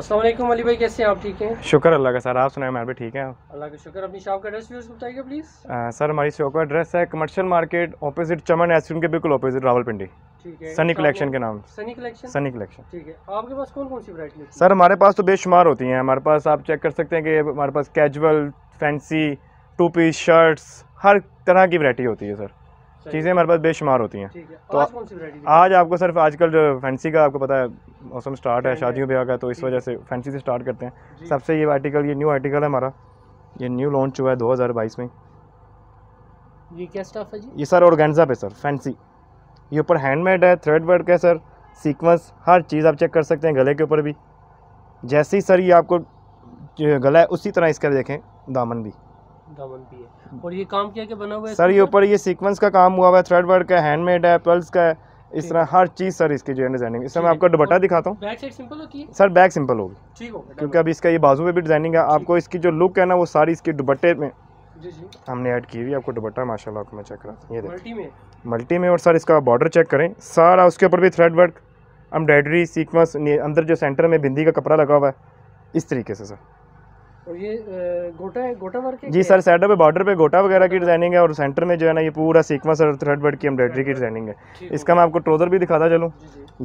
असलम अली भाई कैसे हैं आप ठीक हैं शुक्र अल्लाह का सर आप सुनाए हमारे ठीक हैं अल्लाह का शुक्र अपनी शॉप का एड्रेस भी बताइएगा प्लीज़ सर हमारी शॉप का एड्रेस है commercial market opposite Chaman ice cream के बिल्कुल अपोजिट रावलपिंडी ठीक है सनी कलेक्शन के नाम सनी कलेक्शन सनी कलेक्शन ठीक है आपके पास कौन कौन सी वरायटी सर हमारे पास तो बेशुमार होती हैं हमारे पास आप चेक कर सकते हैं कि हमारे पास casual fancy two piece shirts हर तरह की वरायटी होती है सर चीज़ें हमारे पास बेशुमार होती हैं तो आज, आज आपको सिर्फ आजकल जो फैंसी का आपको पता है मौसम स्टार्ट है शादियों ब्याह का तो इस वजह से फैंसी से स्टार्ट करते हैं सबसे ये आर्टिकल ये न्यू आर्टिकल है हमारा ये न्यू लॉन्च हुआ है दो में ये क्या स्टाफ है जी ये सर ऑर्गेन्जा पे सर फैंसी ये ऊपर हैंडमेड है थ्रेड वर्क है सर सीक्वेंस हर चीज़ आप चेक कर सकते हैं गले के ऊपर भी जैसे ही सर ये आपको गला है उसी तरह इसका देखें दामन भी दामन भी है और ये काम क्या क्या बना हुआ है सर ये ऊपर ये सीक्वेंस का काम हुआ हुआ है थ्रेड वर्क है हैंडमेड है पर्ल्स का है इस तरह हर चीज़ सर इसकी जो है डिजाइनिंग इस समय आपको दुपट्टा दिखाता हूँ बैक साइड सिंपल होगी सर बैक सिंपल होगी ठीक होगा क्योंकि अभी इसका ये बाजू पे भी डिजाइनिंग है आपको इसकी जो लुक है ना वो सारी इसके दुपट्टे में हमने ऐड की हुई आपको दुपट्टा माशाल्लाह आपको मैं चेक कराता ये मल्टी में मल्टी में और सर इसका बॉर्डर चेक करें सारा उसके ऊपर भी थ्रेड वर्क एम्ब्रॉयडरी सीक्वेंस अंदर जो सेंटर में बिंदी का कपड़ा लगा हुआ है इस तरीके से सर जी सर सेटअप पे बॉर्डर पे गोटा वगैरह की डिजाइनिंग है और सेंटर में जो है ना ये पूरा सीक्वेंस और थ्रेड बर्ड की एम्ब्रॉयडरी की डिजाइनिंग है इसका मैं आपको ट्रोजर भी दिखाता चलूँ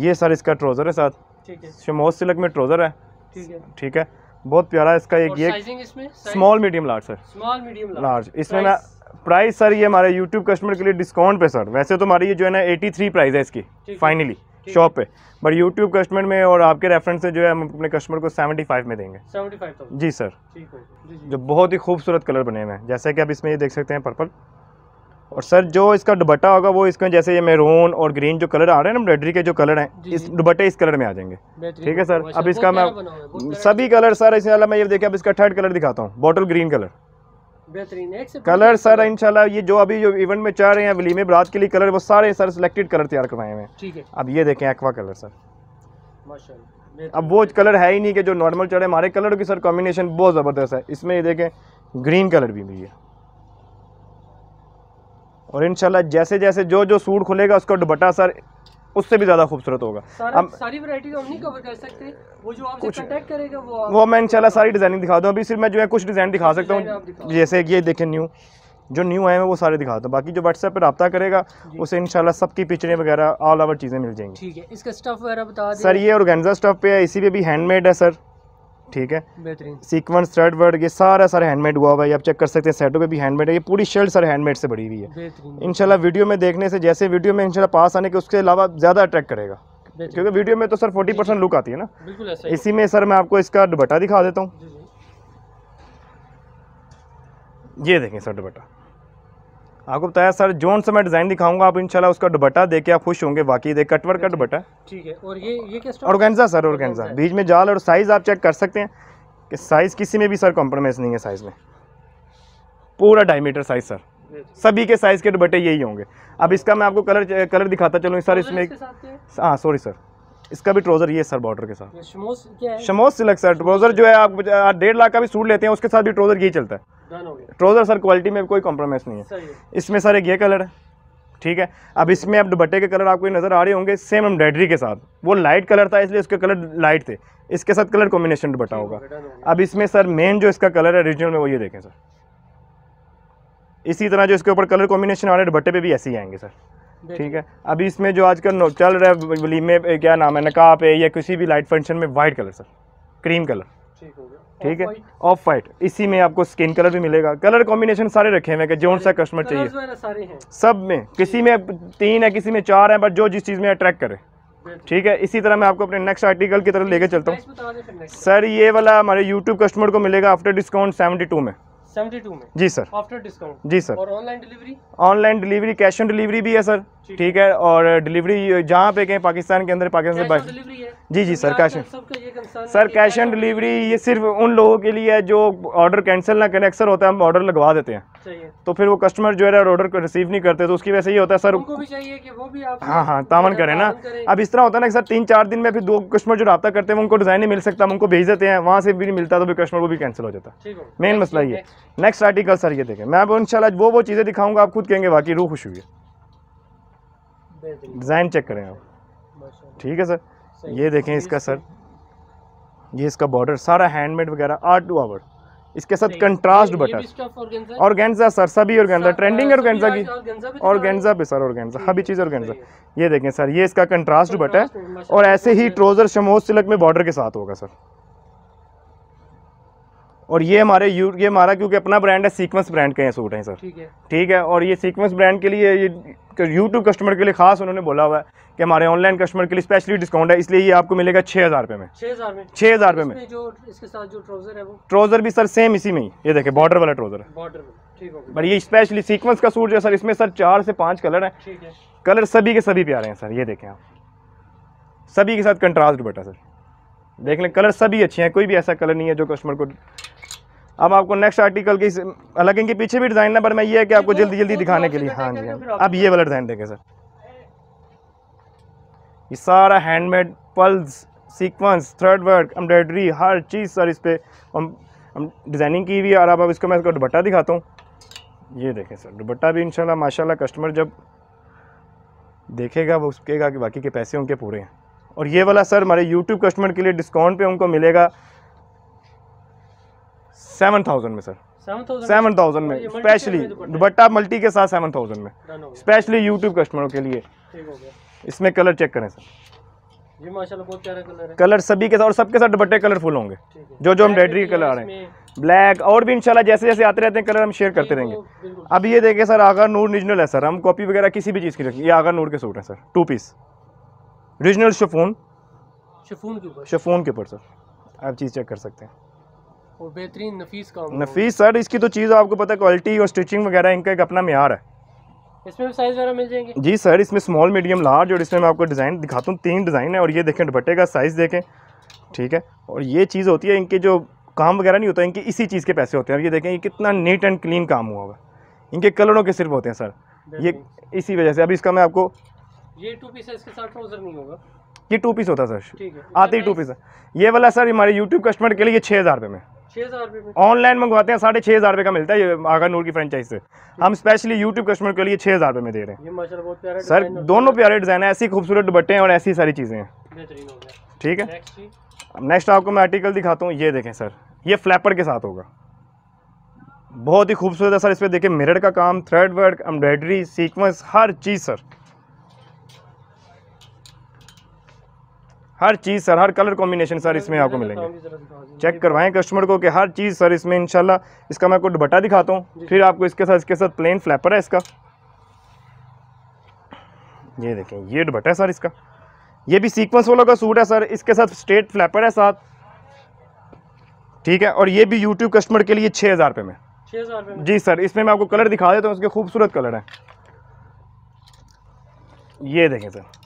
ये सर इसका ट्रोजर है साथ शमोज सिलक में ट्रोजर है ठीक है बहुत प्यारा इसका एक ये small medium large sir small medium large इसमें ना प्राइस सर ये हमारे यूट्यूब कस्टमर के लिए डिस्काउंट पे सर वैसे तो हमारी ये जो है ना एटी थ्री प्राइस है इसकी फाइनली शॉप पे बट यूट्यूब कस्टमर में और आपके रेफरेंस से जो है हम अपने कस्टमर को सेवेंटी फाइव में देंगे 75 जी सर जो बहुत ही खूबसूरत कलर बने हुए हैं जैसे कि आप इसमें ये देख सकते हैं पर्पल और सर जो इसका दुबट्टा होगा वो इसमें जैसे ये मेरून और ग्रीन जो कलर आ रहे हैं ना ब्रेडरी के जो कलर हैं इस दुबट्टे इस कलर में आ जाएंगे ठीक है सर अब अच्छा, इसका मैं सभी कलर सर इस मैं ये देखिए अब इसका थर्ड कलर दिखाता हूँ bottle green colour colour sir इनशाला ये जो अभी जो इवेंट में चाह रहे हैं वलीमे बरात के लिए कलर वो सारे सर सिलेक्टेड कलर तैयार करवाए हुए हैं ठीक है अब ये देखें एक्वा कलर सर अब वो कलर है ही नहीं कि जो नॉर्मल चढ़े हमारे कलर की सर कॉम्बिनेशन बहुत ज़बरदस्त है इसमें ये देखें ग्रीन कलर भी मिली है और इनशाला जैसे जैसे जो जो सूट खुलेगा उसका दुबट्टा सर उससे भी ज़्यादा खूबसूरत होगा हम सारी तो हम नहीं कवर कर सकते वो जो आपसे कांटेक्ट करेगा वो वो मैं इंशाल्लाह सारी डिज़ाइनिंग दिखा दूँ अभी सिर्फ मैं जो है कुछ डिज़ाइन दिखा सकता हूँ जैसे ये देखें न्यू जो न्यू आए हैं वो सारे दिखा दो बाकी जो व्हाट्सएप पर रबा करेगा उसे इनशाला सबकी पिक्चरें वगैरह ऑल ओवर चीज़ें मिल जाएंगी ठीक है इसका स्टफ वगैरह बता सर ये गेंजा स्टफ पे है इसी पे भी हैंडमेड है सर ठीक है सीक्वेंस थ्रेड वर्ड ये सारा सारा हैंडमेड हुआ हुआ है आप चेक कर सकते हैं सेटों पे भी हैंडमेड है ये पूरी शर्ट सर हैंडमेड से बड़ी हुई है इनशाला वीडियो में देखने से जैसे वीडियो में इनशाला पास आने के उसके अलावा ज़्यादा अट्रैक्ट करेगा क्योंकि वीडियो में तो सर फोर्टी परसेंट लुक आती है ना इसी में सर मैं आपको इसका दुबट्टा दिखा देता हूँ ये देखें सर दुबट्टा आपको बताया सर जोन से मैं डिज़ाइन दिखाऊंगा आप इंशाल्लाह उसका दुपट्टा के आप खुश होंगे बाकी देख कटवर का दुपट्टा ठीक है और ये ये क्या ऑर्गेन्जा सर ऑर्गेन्जा बीच में जाल और साइज़ आप चेक कर सकते हैं कि साइज़ किसी में भी सर कॉम्प्रोमाइज़ नहीं है साइज़ में पूरा डायमीटर साइज़ सर सभी के साइज़ के दुपट्टे यही होंगे अब इसका मैं आपको कलर कलर दिखाता चलूँ सर इसमें हाँ सॉरी सर इसका भी ट्रोज़र ये सर बॉर्डर के साथ शमोस क्या है शमोस सिलक सर ट्रोज़र जो है आप डेढ़ लाख का भी सूट लेते हैं उसके साथ भी ट्रोज़र यही चलता है ट्रोज़र सर क्वालिटी में कोई कॉम्प्रोमाइज़ नहीं है इसमें सर एक ये कलर है ठीक है अब इसमें अब दुपट्टे के कलर आपको नज़र आ रहे होंगे सेम एम्ब्रॉयडरी के साथ वो लाइट कलर था इसलिए उसके कलर लाइट थे इसके साथ कलर कॉम्बिनेशन दुबट्टा होगा अब इसमें सर मेन जो इसका कलर है ओरिजिनल में वो ये देखें सर इसी तरह जो इसके ऊपर कलर कॉम्बिनेशन आ रहे दुबट्टे पे भी ऐसे ही आएंगे सर ठीक है अभी इसमें जो आजकल चल रहा है वलीमे क्या नाम है नकाब है या किसी भी लाइट फंक्शन में white colour sir cream colour ठीक हो गया ठीक है ऑफ वाइट इसी में आपको स्किन कलर भी मिलेगा कलर कॉम्बिनेशन सारे रखे हुए हैं जो सा कस्टमर चाहिए सारे हैं सब में किसी में तीन है किसी में चार है बट जो जिस चीज़ में अट्रैक्ट करे ठीक है इसी तरह मैं आपको अपने नेक्स्ट आर्टिकल की तरफ लेके चलता हूँ सर ये वाला हमारे यूट्यूब कस्टमर को मिलेगा आफ्टर डिस्काउंट सेवेंटी टू में 72 में जी सर आफ्टर डिस्काउंट जी सर और online delivery online delivery cash on delivery भी है सर ठीक है और डिलीवरी जहाँ पे गए पाकिस्तान के अंदर पाकिस्तान से जी जी सर तो cash sir cash on delivery ये सिर्फ उन लोगों के लिए है जो ऑर्डर कैंसिल ना करें अक्सर होता है हम ऑर्डर लगवा देते हैं तो फिर वो कस्टमर जो है ऑर्डर को रिसीव नहीं करते तो उसकी वजह से ये होता है सर भी चाहिए कि वो भी आप हाँ हाँ तामन करें ना अब इस तरह होता है ना सर तीन चार दिन में फिर दो कस्टमर जो रबा करते हैं उनको डिज़ाइन नहीं मिल सकता हम उनको भेज देते हैं वहाँ से भी नहीं मिलता तो फिर कस्टमर को भी कैंसिल हो जाता है मेन मसला ये नेक्स्ट आर्टिकल सर ये देखें मैं आपको इंशाल्लाह वो वो चीज़ें दिखाऊंगा आप खुद कहेंगे बाकी रूह खुश हुई है डिज़ाइन चेक करें आप ठीक है सर ये देखें इसका सर ये इसका बॉर्डर सारा हैंडमेड वगैरह आर्ट टू आवर इसके साथ कंट्रास्ट बटर और गेंजा सर सभी गेंजा ट्रेंडिंग और गेंजा की और गेंजा भी सर और गेंजा सभी चीज़ और गेंजा ये देखें सर ये इसका कंट्रास्ट बटर और ऐसे ही ट्रोज़र शमोज सिलक में बॉर्डर के साथ होगा सर और ये हमारे यू ये हमारा क्योंकि अपना ब्रांड है सीक्वेंस ब्रांड के हैं सूट हैं सर ठीक है ठीक है और ये सीक्वेंस ब्रांड के लिए ये यूट्यूब कस्टमर के लिए खास उन्होंने बोला हुआ है कि हमारे ऑनलाइन कस्टमर के लिए स्पेशली डिस्काउंट है इसलिए ये आपको मिलेगा छः हज़ार रुपये में छः हज़ार में छः हज़ार रुपये में जो इसके साथ जो है वो भी सर सेम इसी में ही ये देखे बॉर्डर वाला ट्रोज़र है बॉर्डर ठीक है बट ये स्पेशली सीक्वेंस का सूट जो है सर इसमें सर चार से पाँच कलर है कलर सभी के सभी प्यारे हैं सर ये देखें आप सभी के साथ कंट्रास्ट बैठा सर देख लें कलर सभी अच्छे हैं कोई भी ऐसा कलर नहीं है जो कस्टमर को अब आपको नेक्स्ट आर्टिकल की अलग इनके पीछे भी डिज़ाइन है पर मैं ये है कि आपको जल्दी जल्दी दिखाने के लिए हाँ जी हाँ अब ये वाला डिज़ाइन देखें सर ये सारा handmade pearls sequence thread work embroidery हर चीज़ सर इस पर हम हम डिज़ाइनिंग की हुई है और अब इसको मैं इसको दुपट्टा दिखाता हूँ ये देखें सर दुपट्टा भी इंशाल्लाह माशाल्लाह कस्टमर जब देखेगा वो उसकेगा कि बाकी के पैसे उनके पूरे हैं और ये वाला सर हमारे यूट्यूब कस्टमर के लिए डिस्काउंट पे उनको मिलेगा सेवन थाउजेंड में सर सेवन थाउजेंड में स्पेशली तो दुपट्टा मल्टी के साथ सेवन थाउजेंड में स्पेशली यूट्यूब कस्टमरों के लिए इसमें कलर चेक करें सर ये माशाल्लाह बहुत प्यारा कलर है कलर सभी के साथ और सबके साथ दुपट्टे कलरफुल होंगे जो जो हम डेडरी कलर आ रहे हैं ब्लैक और भी इंशाल्लाह जैसे जैसे आते रहते हैं कलर हम शेयर करते रहेंगे अब ये देखें सर आगर नूर निजनल है सर हम कॉपी वगैरह किसी भी चीज़ की रखें ये आगर नूर के सूट है sir two piece regional chiffon chiffon के ऊपर शिफोन के ऊपर सर आप चीज़ चेक कर सकते हैं और बेहतरीन नफीस का नफीस सर इसकी तो चीज़ आपको पता है क्वालिटी और स्टिचिंग वगैरह इनका एक अपना मैार है इसमें भी साइज़ वगैरह मिल जाएंगे जी सर इसमें स्मॉल मीडियम लार्ज और इसमें मैं आपको डिज़ाइन दिखाता हूँ तीन डिज़ाइन है और ये देखें दुपट्टे का साइज़ देखें ठीक है और ये चीज़ होती है इनके जो काम वगैरह नहीं होता इनके इसी चीज़ के पैसे होते हैं ये देखें ये कितना नीट एंड क्लीन काम हुआ होगा इनके कलरों के सिर्फ होते हैं सर ये इसी वजह से अभी इसका मैं आपको ये टू पीस है इसके साथ ट्राउजर नहीं होगा ये टू पीस होता है सर आते ही टू पीस है ये वाला सर हमारे यूट्यूब कस्टमर के लिए छह हज़ार रुपये में ऑनलाइन मंगवाते हैं साढ़े छह हज़ार रुपये का मिलता है ये आगा नूर की फ्रेंचाइज से हम स्पेशली यूट्यूब कस्टमर के लिए छः हज़ार रुपये में दे रहे हैं सर दोनों प्यारे डिज़ाइन है ऐसी खूबसूरत बट्टे हैं और ऐसी सारी चीज़ें हैं ठीक है नेक्स्ट आपको मैं आर्टिकल दिखाता हूँ ये देखें सर ये फ्लैपर के साथ होगा बहुत ही खूबसूरत है सर इस पर देखें मिरर का काम थ्रेड वर्क एम्ब्रॉयडरी सीक्वेंस हर चीज़ सर हर चीज़ सर हर कलर कॉम्बिनेशन सर इसमें आपको मिलेंगे चेक करवाएं कस्टमर को कि हर चीज़ सर इसमें इनशाला इसका मैं आपको दुपट्टा दिखाता हूँ फिर आपको इसके साथ इसके साथ प्लेन फ्लैपर है इसका ये देखें ये दुभट्टा है सर इसका ये भी सीक्वेंस वालों का सूट है सर इसके साथ स्ट्रेट फ्लैपर है साथ ठीक है और ये भी यूट्यूब कस्टमर के लिए छः हज़ार रुपये में जी सर इसमें मैं आपको कलर दिखा देता हूँ इसके खूबसूरत कलर है ये देखें सर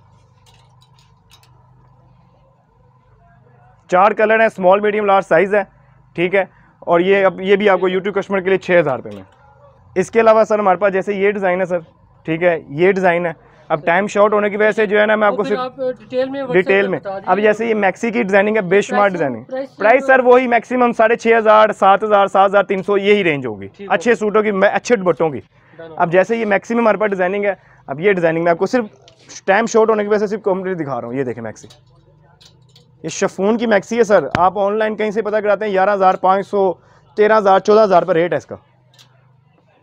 चार कलर हैं स्मॉल मीडियम लार्ज साइज़ है ठीक है और ये अब ये भी आपको यूट्यूब कस्टमर के लिए छः हज़ार रुपये में इसके अलावा सर हमारे पास जैसे ये डिज़ाइन है सर ठीक है ये डिज़ाइन है अब टाइम शॉर्ट होने की वजह से जो है ना मैं आपको सिर्फ आप डिटेल में डिटेल में अब जैसे ये मैक्सी की डिजाइनिंग है बेशमार डिजाइनिंग प्राइस सर वही मैक्सिमम साढ़े छः हज़ार सात हज़ार सात हज़ार तीन सौ यही रेंज होगी अच्छे सूटों की अच्छे बट्टों की अब जैसे ये मैक्सिमम हमारे पास डिजाइनिंग है अब ये डिजाइनिंग में आपको सिर्फ टाइम शॉर्ट होने की वजह से सिर्फ कम्प्लीट दिखा रहा हूँ ये देखें मैक्सी ये शफून की मैक्सी है सर आप ऑनलाइन कहीं से पता कराते हैं ग्यारह हज़ार पाँच सौ तेरह हज़ार चौदह हज़ार पर रेट है इसका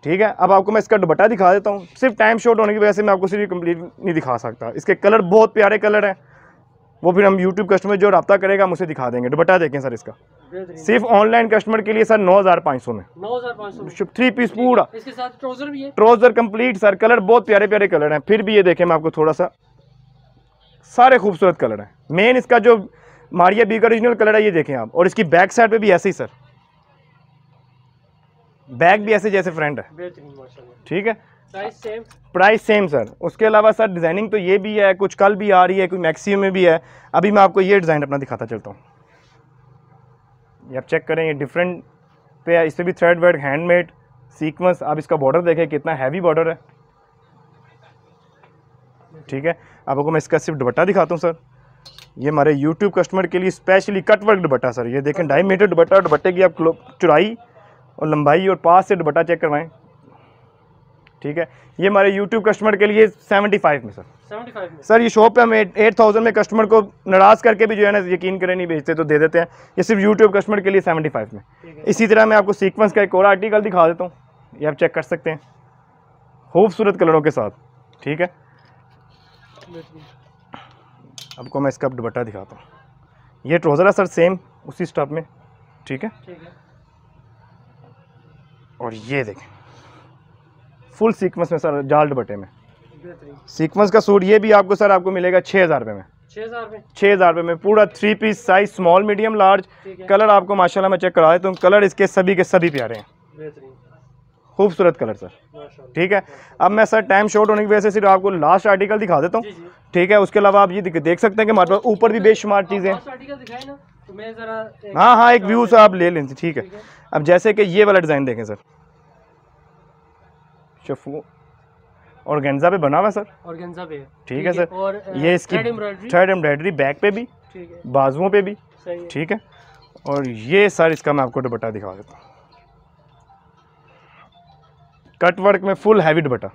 ठीक है अब आपको मैं इसका दुबट्टा दिखा देता हूँ सिर्फ टाइम शॉर्ट होने की वजह से मैं आपको सिर्फ कंप्लीट नहीं दिखा सकता इसके कलर बहुत प्यारे कलर हैं वो फिर हम यूट्यूब कस्टमर जो रब्ता करेगा हम उसे दिखा देंगे दुबट्टा देखें सर इसका सिर्फ ऑनलाइन कस्टमर के लिए सर नौ हज़ार पाँच सौ में थ्री पीस पूरा ट्रोज़र कम्प्लीट सर कलर बहुत प्यारे प्यारे कलर हैं फिर भी ये देखें मैं आपको थोड़ा सा सारे खूबसूरत कलर हैं मेन इसका जो मारिया बी का ओरिजिनल कलर है ये देखें आप और इसकी बैक साइड पे भी ऐसे ही सर बैक भी ऐसे जैसे फ्रंट है ठीक है प्राइस सेम सर उसके अलावा सर डिज़ाइनिंग तो ये भी है कुछ कल भी आ रही है कोई मैक्सिम में भी है अभी मैं आपको ये डिज़ाइन अपना दिखाता चलता हूँ ये आप चेक करें ये डिफरेंट पे है इस पर भी थ्रेड वर्ड हैंडमेड सीक्वेंस आप इसका बॉर्डर देखें कितना हैवी बॉर्डर है ठीक है आपको मैं इसका सिर्फ दुपट्टा दिखाता हूँ सर ये हमारे यूट्यूब कस्टमर के लिए स्पेशली कट वर्क सर ये देखें ढाई मीटर और दुबट्टे की आप चुराई और लंबाई और पास से दुपट्टा चेक करवाएं ठीक है ये हमारे यूट्यूब कस्टमर के लिए सेवेंटी फाइव में सर सेवेंटी सर ये शॉप पे हम एट थाउजेंड में कस्टमर को नाराज़ करके भी जो है ना यकीन करें नहीं भेजते तो दे देते हैं ये सिर्फ यूट्यूब कस्टमर के लिए सेवेंटी फाइव में इसी तरह मैं आपको सीक्वेंस का एक और आर्टिकल दिखा देता हूँ ये आप चेक कर सकते हैं खूबसूरत कलरों के साथ ठीक है आपको मैं इसका दुपट्टा दिखाता हूँ ये ट्रोज़र है सर सेम उसी स्टॉप में ठीक है ठीक है और ये देखें फुल सीक्वेंस में सर जाल दुपट्टे में सीक्वेंस का सूट ये भी आपको सर आपको मिलेगा छः हज़ार रुपये में छः हज़ार रुपये में पूरा three piece size small medium large colour आपको माशाल्लाह मैं चेक करा देता तो कलर इसके सभी के सभी प्यारे हैं खूबसूरत कलर सर ठीक है अब मैं सर टाइम शॉर्ट होने की वजह से सिर्फ आपको लास्ट आर्टिकल दिखा देता हूँ ठीक है उसके अलावा आप ये देख सकते हैं कि हमारे पास ऊपर भी बेशुमार चीज़ें तो हाँ हाँ एक व्यू सर आप ले लें ठीक है अब जैसे कि ये वाला डिज़ाइन देखें सर शफू और गेंजा पे बना हुआ सर और गेंजा पे ठीक है सर और ये इसकी थर्ड एम्ब्रॉयडरी बैक पे भी बाजुओं पे भी ठीक है और ये सर इसका मैं आपको दुपट्टा दिखा देता हूँ कट वर्क में फुल हैवी दुपट्टा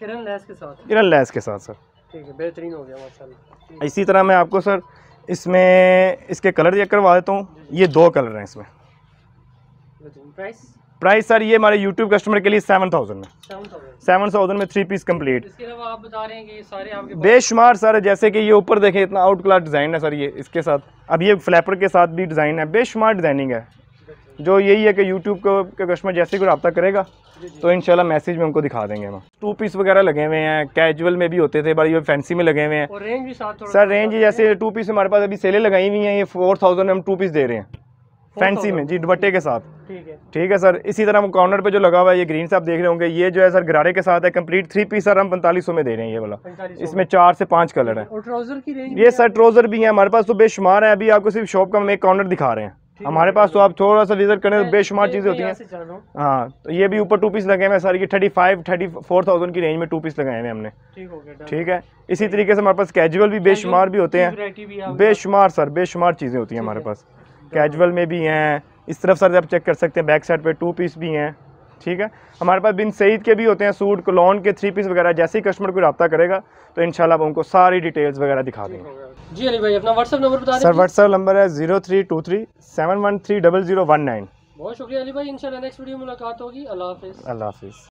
किरण लैस के साथ किरण लैस के साथ सर ठीक है बेहतरीन हो गया माशाल्लाह इसी तरह मैं आपको सर इसमें इसके कलर चेक करवा देता हूँ ये दो कलर हैं इसमें प्राइस प्राइस सर ये हमारे यूट्यूब कस्टमर के लिए सेवन थाउजेंड में सेवन थाउजेंड में थ्री पीस कंप्लीट इसके अलावा आप बता रहे हैं कि सारे आपके बेशुमार सर जैसे कि ये ऊपर देखें इतना आउट क्लास डिज़ाइन है सर ये इसके साथ अब ये फ्लैपर के साथ भी डिज़ाइन है बेशुमार डिज़ाइनिंग है जो यही है कि यूट्यूब का कस्टमर जैसे कोई रबता करेगा तो इन मैसेज में उनको दिखा देंगे हम टू पीस वगैरह लगे हुए हैं कैजुअल में भी होते थे बड़ी फैंसी में लगे हुए हैं रेंज भी साथ सर रेंज जैसे टू पीस हमारे पास अभी सेलें लगाई हुई हैं ये फोर थाउजेंड में हम टू पीस दे रहे हैं फैंसी में जी दुबट्टे के साथ ठीक है ठीक है सर इसी तरह हम कॉर्नर पे जो लगा हुआ है ये ग्रीन से आप देख रहे होंगे ये जो है सर गरारे के साथ है कंप्लीट थ्री पीस सर हम पैंतालीस में दे रहे हैं ये वाला इसमें चार से पाँच कलर है और ट्राउजर की रेंज ये सर ट्राउजर भी है हमारे पास तो बेशुमार है अभी आपको सिर्फ शॉप का हम एक कॉर्नर दिखा रहे हैं हमारे पास तो, तो आप थोड़ा सा रिजल्ट करें तो बेशुमार चीज़ें होती हैं हाँ तो ये भी ऊपर टू पीस लगे हुए सारी की thirty five thirty four thousand की रेंज में टू पीस लगाए हुए हमने ठीक है इसी तरीके से हमारे पास कैजुअल भी बेशुमार भी होते हैं बेशुमार सर बेशुमार चीज़ें होती हैं हमारे पास कैजुअल में भी हैं इस तरफ सर आप चेक कर सकते हैं बैक साइड पर टू पीस भी हैं ठीक है हमारे पास बिन सईद के भी होते हैं सूट लॉन के थ्री पीस वगैरह जैसे ही कस्टमर को रब्ता करेगा तो इनशाला उनको सारी डिटेल्स वगैरह दिखा देंगे जी अली भाई अपना व्हाट्सअप नंबर बता सर व्हाट्सअप नंबर है zero three two three seven one three double zero one nine बहुत शुक्रिया अली भाई इन नेक्स्ट वीडियो मुलाकात होगी अल्लाह हाफिज़ अल्लाह हाफिज़